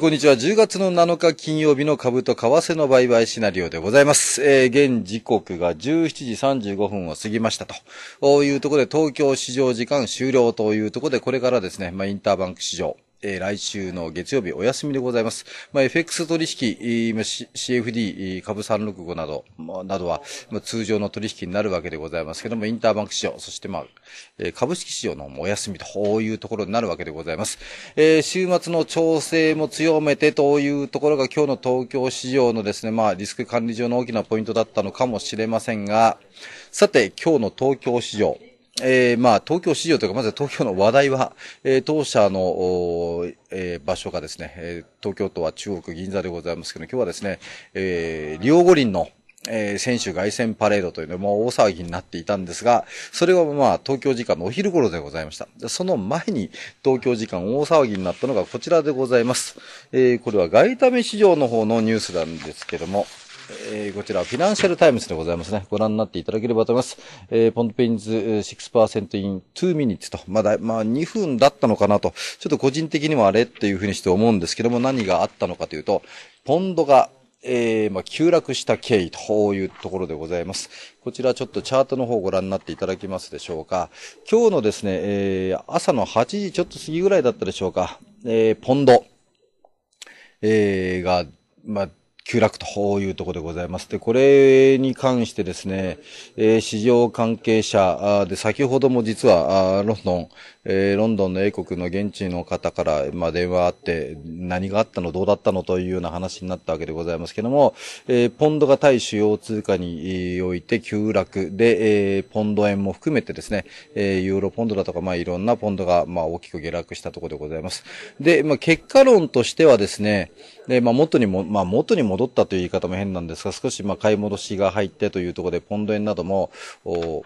こんにちは。10月の7日金曜日の株と為替の売買シナリオでございます。えー、現時刻が17時35分を過ぎましたと。というところで東京市場時間終了というところでこれからですね、まあ、インターバンク市場。え来週の月曜日お休みでございます。まあ、FX 取引、今 CFD、株365など、まあ、などは、まあ、通常の取引になるわけでございますけども、インターバンク市場、そしてまあ、え株式市場のお休みというところになるわけでございます。えー、週末の調整も強めてというところが今日の東京市場のですね、まあ、リスク管理上の大きなポイントだったのかもしれませんが、さて、今日の東京市場、えー、まあ、東京市場というか、まず東京の話題は、えー、当社の、えー、場所がですね、え東京都は中国銀座でございますけど、今日はですね、えリオ五輪の、え選手凱旋パレードというのも大騒ぎになっていたんですが、それはまあ、東京時間のお昼頃でございました。その前に、東京時間大騒ぎになったのがこちらでございます。えこれは外為市場の方のニュースなんですけども、えー、こちら、フィナンシャルタイムズでございますね。ご覧になっていただければと思います。えー、ポンドペインズ6% in 2 minutes と、まだ、まあ、2分だったのかなと、ちょっと個人的にもあれっていうふうにして思うんですけども、何があったのかというと、ポンドが、えー、まあ、急落した経緯というところでございます。こちらちょっとチャートの方をご覧になっていただけますでしょうか。今日のですね、えー、朝の8時ちょっと過ぎぐらいだったでしょうか。えー、ポンド、えー、が、まあ、急落というところでございます。で、これに関してですね、えー、市場関係者で、先ほども実は、ロンドン、えー、ロンドンの英国の現地の方から、まあ、電話あって、何があったの、どうだったのというような話になったわけでございますけども、えー、ポンドが対主要通貨において急落で、えー、ポンド円も含めてですね、えー、ユーロポンドだとか、まあ、いろんなポンドが、まあ、大きく下落したところでございます。で、まあ、結果論としてはですね、で、まあ、元にも、まあ、元に戻ったという言い方も変なんですが、少し、まあ、買い戻しが入ってというところで、ポンド円なども、お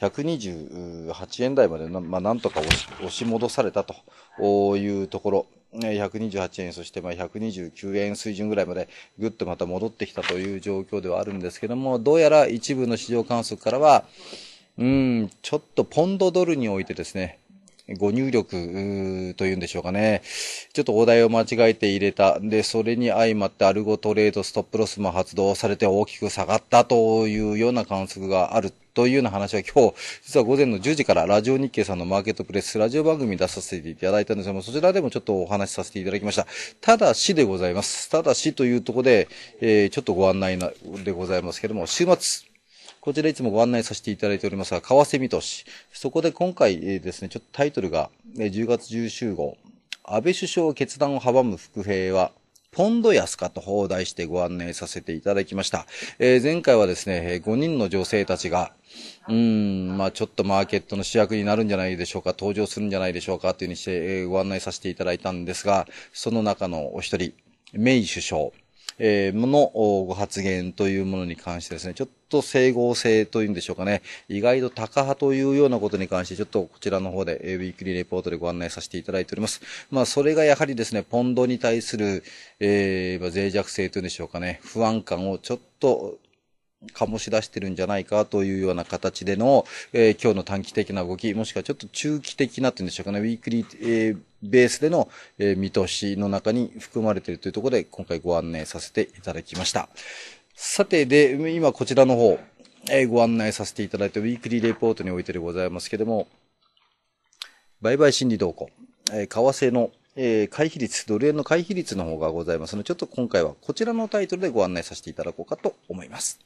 128円台までな、まあ、なんとか押し戻されたというところ。128円、そしてまあ129円水準ぐらいまでぐっとまた戻ってきたという状況ではあるんですけども、どうやら一部の市場観測からは、うん、ちょっとポンドドルにおいてですね、ご入力というんでしょうかね。ちょっとお題を間違えて入れた。で、それに相まってアルゴトレードストップロスも発動されて大きく下がったというような観測がある。というような話は今日、実は午前の10時からラジオ日経さんのマーケットプレス、ラジオ番組出させていただいたんですが、もそちらでもちょっとお話しさせていただきました。ただしでございます。ただしというところで、えー、ちょっとご案内でございますけども、週末、こちらいつもご案内させていただいておりますが、川瀬見通し。そこで今回ですね、ちょっとタイトルが、10月19号、安倍首相決断を阻む副兵は、ポンド安かと放題してご案内させていただきました。えー、前回はですね、5人の女性たちが、うーん、まあちょっとマーケットの主役になるんじゃないでしょうか、登場するんじゃないでしょうか、というふうにして、ご案内させていただいたんですが、その中のお一人、メイ首相、えー、のご発言というものに関してですね、ちょっと整合性というんでしょうかね、意外と高派というようなことに関して、ちょっとこちらの方で、えウィークリーレポートでご案内させていただいております。まあ、それがやはりですね、ポンドに対する、えー、ま脆弱性というんでしょうかね、不安感をちょっと、醸し出してるんじゃないかというような形での、えー、今日の短期的な動き、もしくはちょっと中期的なっていうんでしょうかね、ウィークリー、えー、ベースでの、えー、見通しの中に含まれているというところで、今回ご案内させていただきました。さて、で、今こちらの方、えー、ご案内させていただいて、ウィークリーレポートにおいてでございますけれども、売買心理動向、えー、為替の、えー、回避率、ドル円の回避率の方がございますので、ちょっと今回はこちらのタイトルでご案内させていただこうかと思います。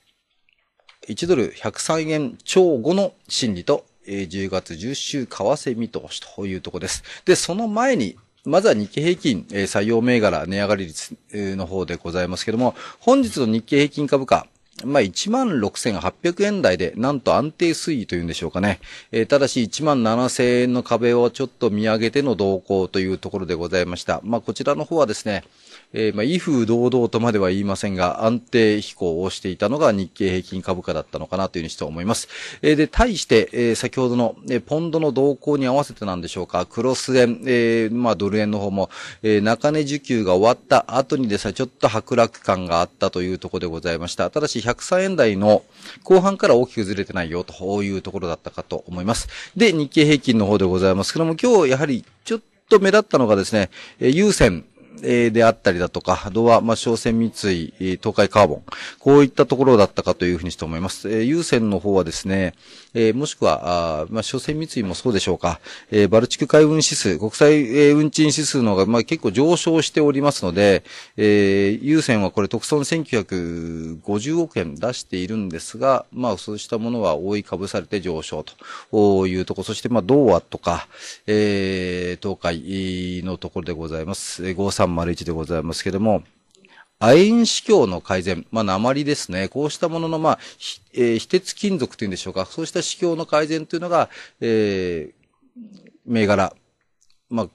1ドル103円超後の心理と、えー、10月10週為替見通しというところです。で、その前に、まずは日経平均、えー、採用銘柄値上がり率の方でございますけども、本日の日経平均株価、まあ、16,800円台で、なんと安定推移というんでしょうかね。えー、ただし、17,000円の壁をちょっと見上げての動向というところでございました。まあ、こちらの方はですね、えー、まあ、威風堂々とまでは言いませんが、安定飛行をしていたのが日経平均株価だったのかなというふうにして思います。えー、で、対して、えー、先ほどの、えポンドの動向に合わせてなんでしょうか、クロス円、えまあ、ドル円の方も、え中値受給が終わった後にですね、ちょっと剥落感があったというところでございました。ただし、103円台の後半から大きくずれてないよというところだったかと思います。で、日経平均の方でございますけども、今日やはりちょっと目立ったのがですね、え優先、えであったりだとか、あとは、まあ、商船三井、東海カーボン、こういったところだったかというふうにして思います。えー、優先の方はですね、えー、もしくは、あまあ、商船三井もそうでしょうか、えー、バルチク海運指数、国際、え運賃指数の方が、まあ、結構上昇しておりますので、え優先はこれ特損1950億円出しているんですが、まあ、そうしたものは覆いかぶされて上昇というところ、そして、まあ、同和とか、え東海のところでございます。53 301でございますけれども、亜鉛死境の改善、まあ、鉛ですね。こうしたものの、まあ、えー、非鉄金属というんでしょうか。そうした死境の改善というのが、えー、銘柄。まあ、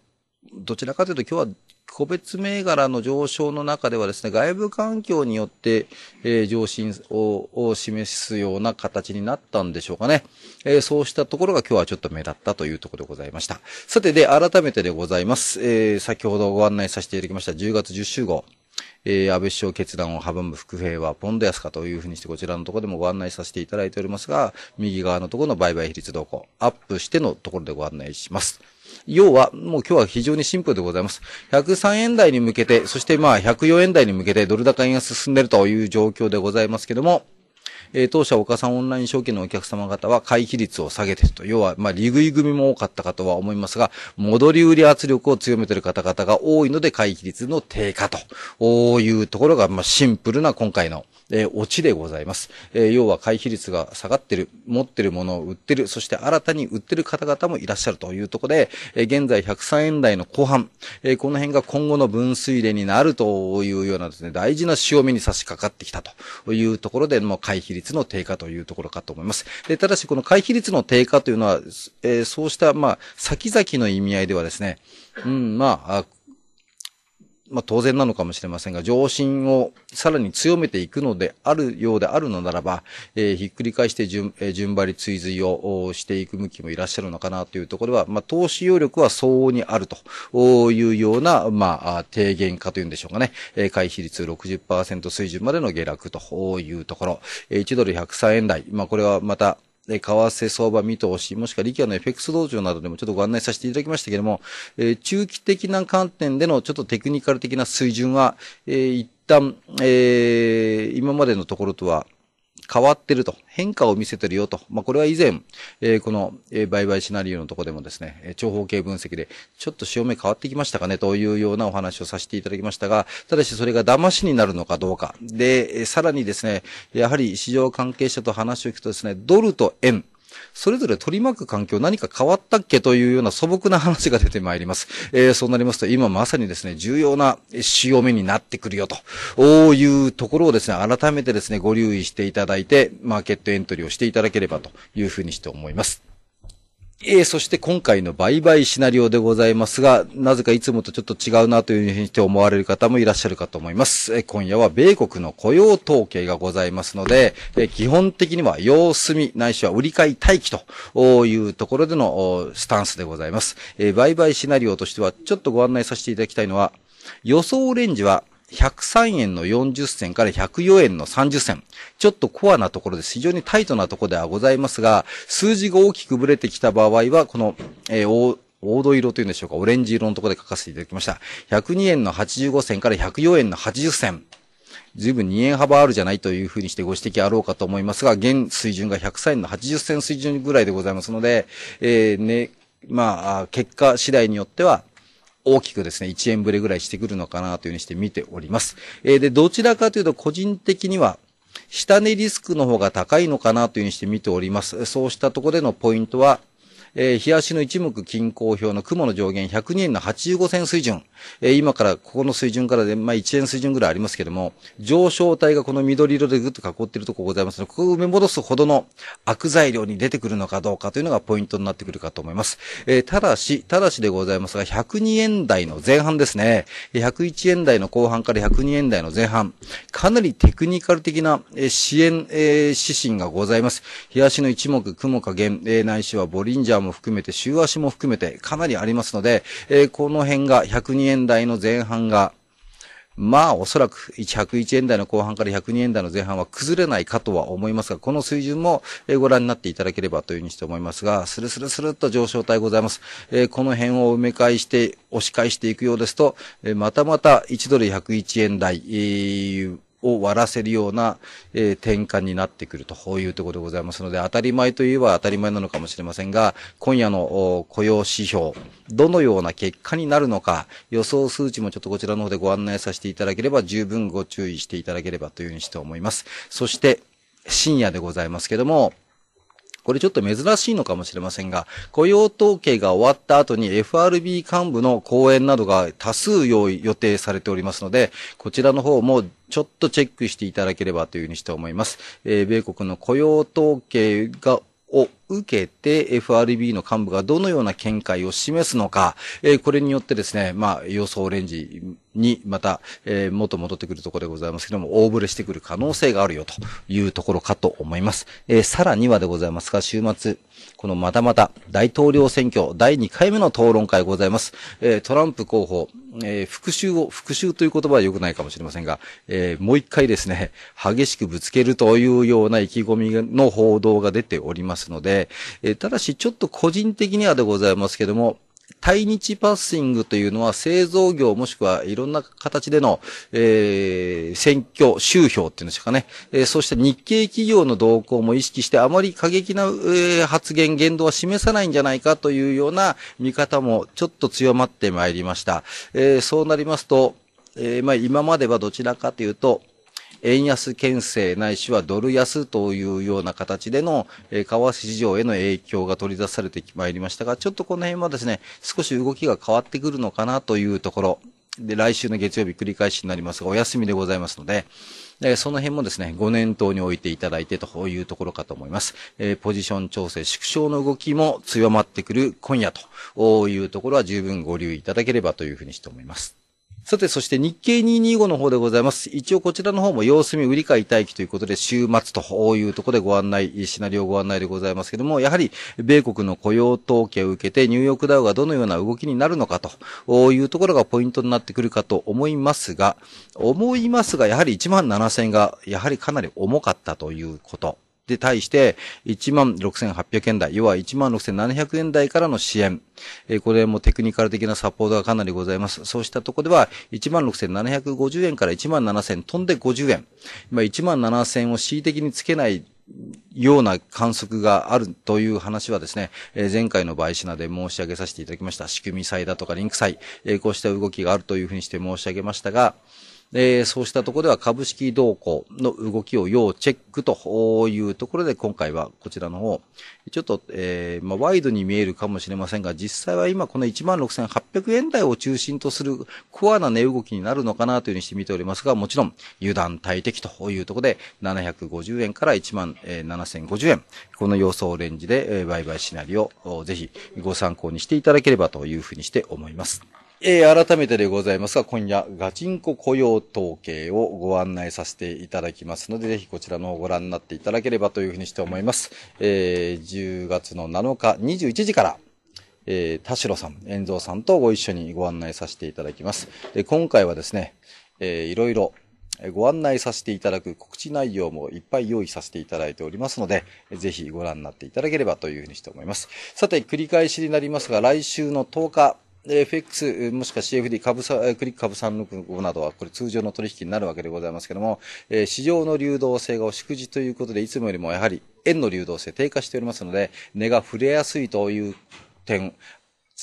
どちらかというと今日は個別銘柄の上昇の中ではですね、外部環境によって、えー、上進を示すような形になったんでしょうかね、えー、そうしたところが今日はちょっと目立ったというところでございました。さてで、改めてでございます。えー、先ほどご案内させていただきました10月10週号。えー、安倍首相決断を阻む副兵はポンド安かというふうにしてこちらのところでもご案内させていただいておりますが、右側のところの売買比率動向、アップしてのところでご案内します。要は、もう今日は非常にシンプルでございます。103円台に向けて、そしてまあ104円台に向けてドル高円が進んでいるという状況でございますけども、えー、当社岡三オンライン証券のお客様方は回避率を下げてると。要は、まあ、利食い組も多かったかとは思いますが、戻り売り圧力を強めてる方々が多いので、回避率の低下というところが、まあ、シンプルな今回の、えー、オチでございます。えー、要は回避率が下がってる、持ってるものを売ってる、そして新たに売ってる方々もいらっしゃるというところで、えー、現在103円台の後半、えー、この辺が今後の分水嶺になるというようなですね、大事な潮目に差し掛かってきたというところで、もう回避率率の低下というところかと思います。で、ただしこの回避率の低下というのは、えー、そうした、まあ、先々の意味合いではですね、うん、まあ、まあ当然なのかもしれませんが、上心をさらに強めていくのであるようであるのならば、えー、ひっくり返して順,、えー、順張り追随をしていく向きもいらっしゃるのかなというところは、まあ投資要力は相応にあるというような、まあ、低減かというんでしょうかね。えー、回避率60%水準までの下落というところ。えー、1ドル103円台。まあこれはまた、為替相場見通し、もしくはリキアの FX 道場などでもちょっとご案内させていただきましたけれども、えー、中期的な観点でのちょっとテクニカル的な水準は、えー、一旦、えー、今までのところとは、変わってると、変化を見せてるよと、まあ、これは以前、えー、この、えー、売買シナリオのとこでもですね、長方形分析で、ちょっと潮目変わってきましたかねというようなお話をさせていただきましたが、ただしそれが騙しになるのかどうか。で、さらにですね、やはり市場関係者と話を聞くとですね、ドルと円、それぞれ取り巻く環境何か変わったっけというような素朴な話が出てまいります。えー、そうなりますと、今まさにですね、重要な潮目になってくるよと、おいうところをですね、改めてですね、ご留意していただいて、マーケットエントリーをしていただければというふうにして思います。えー、そして今回の売買シナリオでございますが、なぜかいつもとちょっと違うなというふうにして思われる方もいらっしゃるかと思います。えー、今夜は米国の雇用統計がございますので、えー、基本的には様子見ないしは売り買い待機というところでのスタンスでございます。え売買シナリオとしてはちょっとご案内させていただきたいのは、予想レンジは103円の40銭から104円の30銭。ちょっとコアなところです。非常にタイトなところではございますが、数字が大きくぶれてきた場合は、この、えー、黄土色というんでしょうか、オレンジ色のところで書かせていただきました。102円の85銭から104円の80銭。随分2円幅あるじゃないというふうにしてご指摘あろうかと思いますが、現水準が103円の80銭水準ぐらいでございますので、えー、ね、まあ、結果次第によっては、大きくですね、1円ぶれぐらいしてくるのかなというふうにして見ております。えー、で、どちらかというと個人的には、下値リスクの方が高いのかなというふうにして見ております。そうしたところでのポイントは、えー、日足の一目均衡表の雲の上限102円の85銭水準。えー、今からここの水準からで、まあ、1円水準ぐらいありますけども、上昇体がこの緑色でぐっと囲っているところございますので、ここを埋め戻すほどの悪材料に出てくるのかどうかというのがポイントになってくるかと思います。えー、ただし、ただしでございますが、102円台の前半ですね。101円台の後半から102円台の前半。かなりテクニカル的な、え支援、えー、指針がございます。日足の一目、雲加減、えー、ないしはボリンジャーも含めて、週足も含めてかなりありますので、えー、この辺が102円円台の前半が、まあおそらく101円台の後半から102円台の前半は崩れないかとは思いますが、この水準もご覧になっていただければというふうにして思いますが、スルスルスルっと上昇体ございます。えー、この辺を埋め返して、押し返していくようですと、えまたまた1ドル101円台、えーを割らせるような、えー、転換になってくるとこういうところでございますので、当たり前といえば当たり前なのかもしれませんが、今夜の雇用指標、どのような結果になるのか、予想数値もちょっとこちらの方でご案内させていただければ、十分ご注意していただければというふうにして思います。そして、深夜でございますけども、これちょっと珍しいのかもしれませんが、雇用統計が終わった後に FRB 幹部の講演などが多数用意予定されておりますので、こちらの方もちょっとチェックしていただければというふうにして思います。えー、米国の雇用統計がを受けて FRB の幹部がどのような見解を示すのか、えー、これによってですね、まあ、予想レンジにまた、えー、元戻ってくるところでございますけども、大ぶれしてくる可能性があるよというところかと思います。えー、さらにはでございますが、週末、このまたまた大統領選挙第2回目の討論会ございます。えー、トランプ候補、えー、復讐を、復讐という言葉は良くないかもしれませんが、えー、もう一回ですね、激しくぶつけるというような意気込みの報道が出ておりますので、えただしちょっと個人的にはでございますけども、対日パッシングというのは製造業もしくはいろんな形での、えー、選挙、集票っていうんですかね。えー、そうした日系企業の動向も意識してあまり過激な、えー、発言、言動は示さないんじゃないかというような見方もちょっと強まってまいりました。えー、そうなりますと、えー、まあ今まではどちらかというと、円安牽制ないしはドル安というような形での、えー、為替市場への影響が取り出されてまいりましたが、ちょっとこの辺はですね、少し動きが変わってくるのかなというところ。で、来週の月曜日繰り返しになりますが、お休みでございますので、で、その辺もですね、ご念頭に置いていただいてというところかと思います。えー、ポジション調整縮小の動きも強まってくる今夜というところは十分ご留意いただければというふうにして思います。さて、そして日経225の方でございます。一応こちらの方も様子見売り買い待機ということで、週末というところでご案内、シナリオご案内でございますけども、やはり、米国の雇用統計を受けて、ニューヨークダウがどのような動きになるのかというところがポイントになってくるかと思いますが、思いますが、やはり1万7000が、やはりかなり重かったということ。で対して、16,800円台、要は16,700円台からの支援。えこれもテクニカル的なサポートがかなりございます。そうしたとこでは、16,750円から17,000飛んで50円。ま17,000を恣意的につけないような観測があるという話はですね、えー、前回の買品で申し上げさせていただきました。仕組み債だとかリンク債、えー、こうした動きがあるというふうにして申し上げましたが、えー、そうしたところでは株式動向の動きを要チェックというところで、今回はこちらの方、ちょっと、えー、まあ、ワイドに見えるかもしれませんが、実際は今この16,800円台を中心とするコアな値動きになるのかなというふうにして見ておりますが、もちろん油断大敵というところで、750円から17,050円、この予想レンジで売買シナリオをぜひご参考にしていただければというふうにして思います。えー、改めてでございますが、今夜、ガチンコ雇用統計をご案内させていただきますので、ぜひこちらの方をご覧になっていただければというふうにして思います。えー、10月の7日21時から、えー、田代さん、遠蔵さんとご一緒にご案内させていただきます。で、今回はですね、えー、いろいろご案内させていただく告知内容もいっぱい用意させていただいておりますので、ぜひご覧になっていただければというふうにして思います。さて、繰り返しになりますが、来週の10日、FX、もしくは CFD、株さ、クリック株365などは、これ通常の取引になるわけでございますけども、えー、市場の流動性がお祝辞ということで、いつもよりもやはり円の流動性低下しておりますので、値が触れやすいという点、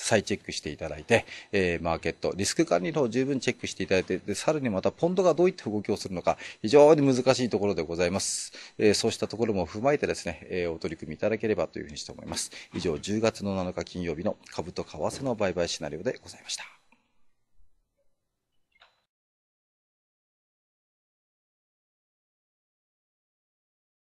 再チェックしていただいて、えー、マーケット、リスク管理の方を十分チェックしていただいて、で、さらにまたポンドがどういった動きをするのか、非常に難しいところでございます。えー、そうしたところも踏まえてですね、えー、お取り組みいただければというふうにして思います。以上、10月の7日金曜日の株と為替の売買シナリオでございました。